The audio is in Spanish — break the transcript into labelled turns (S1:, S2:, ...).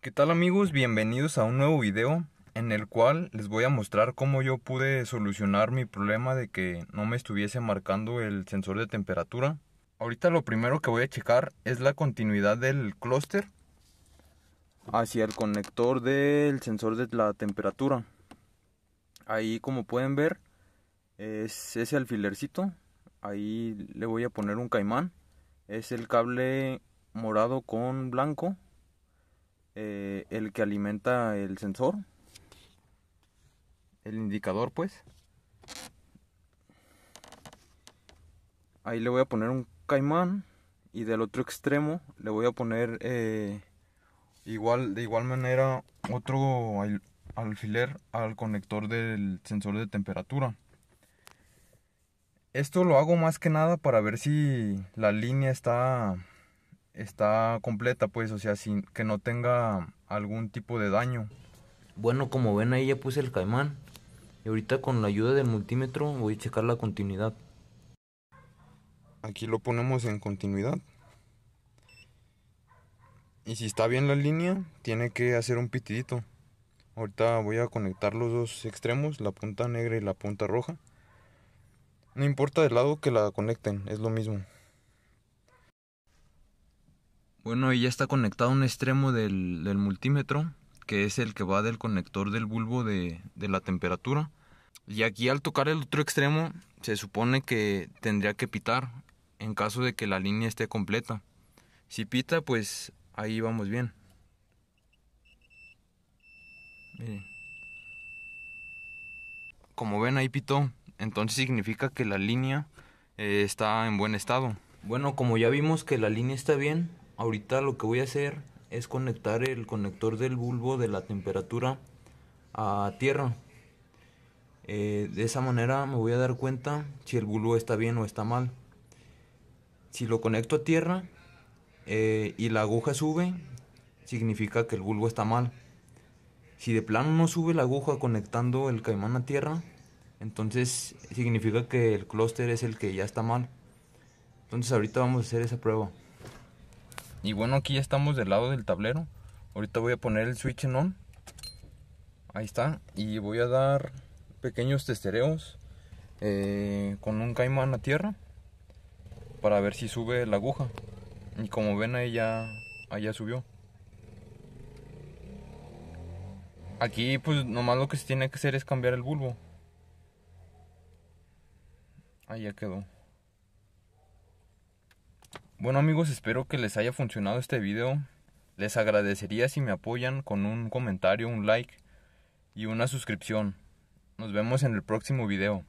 S1: ¿Qué tal amigos? Bienvenidos a un nuevo video en el cual les voy a mostrar cómo yo pude solucionar mi problema de que no me estuviese marcando el sensor de temperatura. Ahorita lo primero que voy a checar es la continuidad del clúster hacia el conector del sensor de la temperatura. Ahí como pueden ver es ese alfilercito, ahí le voy a poner un caimán, es el cable morado con blanco eh, el que alimenta el sensor, el indicador pues. Ahí le voy a poner un caimán y del otro extremo le voy a poner eh, igual de igual manera otro alfiler al conector del sensor de temperatura. Esto lo hago más que nada para ver si la línea está está completa, pues, o sea, sin que no tenga algún tipo de daño. Bueno, como ven ahí ya puse el caimán. Y ahorita con la ayuda del multímetro voy a checar la continuidad. Aquí lo ponemos en continuidad. Y si está bien la línea, tiene que hacer un pitidito. Ahorita voy a conectar los dos extremos, la punta negra y la punta roja. No importa del lado que la conecten, es lo mismo. Bueno, y ya está conectado un extremo del, multímetro, que es el que va del conector del bulbo de, la temperatura. Y aquí al tocar el otro extremo, se supone que tendría que pitar en caso de que la línea esté completa. Si pita, pues ahí vamos bien. Miren. Como ven, ahí pitó. Entonces significa que la línea eh, está en buen estado. Bueno, como ya vimos que la línea está bien, ahorita lo que voy a hacer es conectar el conector del bulbo de la temperatura a tierra. Eh, de esa manera me voy a dar cuenta si el bulbo está bien o está mal. Si lo conecto a tierra eh, y la aguja sube, significa que el bulbo está mal. Si de plano no sube la aguja conectando el caimán a tierra, entonces significa que el clúster es el que ya está mal. Entonces ahorita vamos a hacer esa prueba. Y bueno, aquí ya estamos del lado del tablero. Ahorita voy a poner el switch en on. Ahí está. Y voy a dar pequeños testereos eh, con un caimán a tierra para ver si sube la aguja. Y como ven ahí ya, ahí ya subió. Aquí pues nomás lo que se tiene que hacer es cambiar el bulbo. Ahí ya quedó. Bueno amigos, espero que les haya funcionado este video. Les agradecería si me apoyan con un comentario, un like y una suscripción. Nos vemos en el próximo video.